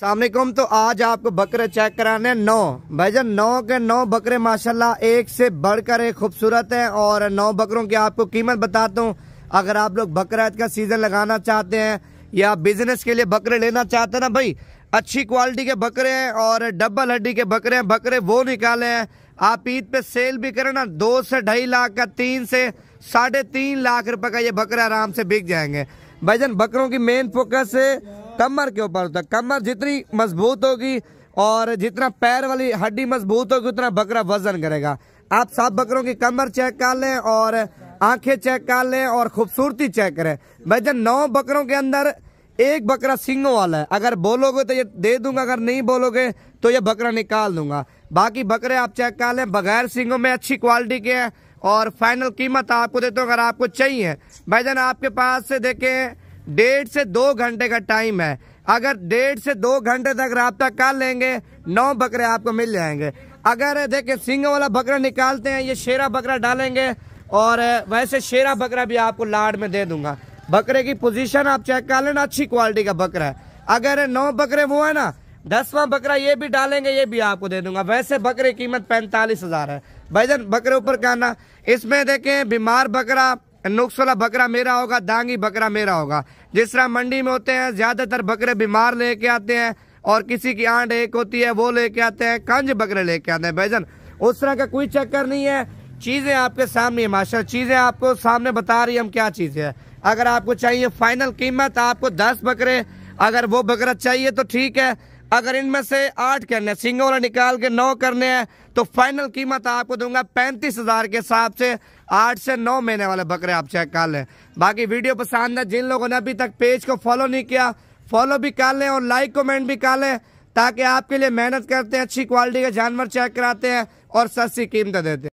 सामकुम तो आज आपको बकरे चेक कराने नौ भाई जान नौ के नौ बकरे माशाल्लाह एक से बढ़कर एक खूबसूरत है और नौ बकरों की आपको कीमत बताता हूँ अगर आप लोग बकरात का सीज़न लगाना चाहते हैं या बिजनेस के लिए बकरे लेना चाहते हैं ना भाई अच्छी क्वालिटी के बकरे हैं और डबल हड्डी के बकरे हैं बकरे वो निकाले हैं आप ईद पे सेल भी करें ना दो से ढाई लाख का तीन से साढ़े तीन लाख रुपये का ये बकरे आराम से बिक जाएंगे भाई बकरों की मेन फोकस है कमर के ऊपर होता है कमर जितनी मजबूत होगी और जितना पैर वाली हड्डी मजबूत होगी उतना बकरा वजन करेगा आप सब बकरों की कमर चेक कर लें और आंखें चेक कर लें और खूबसूरती चेक करें भाई जब नौ बकरों के अंदर एक बकरा सिंगों वाला है अगर बोलोगे तो ये दे दूंगा अगर नहीं बोलोगे तो ये बकरा निकाल दूंगा बाकी बकरे आप चेक कर लें बगैर सिंगों में अच्छी क्वालिटी के हैं और फाइनल कीमत आपको देता हूँ अगर आपको चाहिए भाई जान आपके पास से देखें डेढ़ से दो घंटे का टाइम है अगर डेढ़ से दो घंटे तक रबता कर लेंगे नौ बकरे आपको मिल जाएंगे अगर देखिए सिंह वाला बकरा निकालते हैं ये शेरा बकरा डालेंगे और वैसे शेरा बकरा भी आपको लाड में दे दूंगा बकरे की पोजीशन आप चेक कर लेना अच्छी क्वालिटी का बकरा है अगर नौ बकरे वो है ना दसवां बकरा ये भी डालेंगे ये भी आपको दे दूंगा वैसे बकरे कीमत पैंतालीस हजार है भाई बकरे ऊपर कहना इसमें देखें बीमार बकरा नुकसला बकरा मेरा होगा दांगी बकरा मेरा होगा जिस तरह मंडी में होते हैं ज़्यादातर बकरे बीमार लेके आते हैं और किसी की आंट एक होती है वो लेके आते हैं कंज बकरे लेके आते हैं भाईजन उस तरह का कोई चक्कर नहीं है चीज़ें आपके सामने है माशा चीज़ें आपको सामने बता रही हम क्या चीज़ें हैं अगर आपको चाहिए फाइनल कीमत आपको दस बकरे अगर वो बकरा चाहिए तो ठीक है अगर इनमें से आठ करने सिंगल वाला निकाल के नौ करने हैं तो फाइनल कीमत आपको दूंगा पैंतीस हज़ार के हिसाब से आठ से नौ महीने वाले बकरे आप चेक कर लें बाकी वीडियो पसंद है जिन लोगों ने अभी तक पेज को फॉलो नहीं किया फॉलो भी कर लें और लाइक कमेंट भी कर लें ताकि आपके लिए मेहनत करते हैं अच्छी क्वालिटी के जानवर चेक कराते हैं और सस्ती कीमतें देते हैं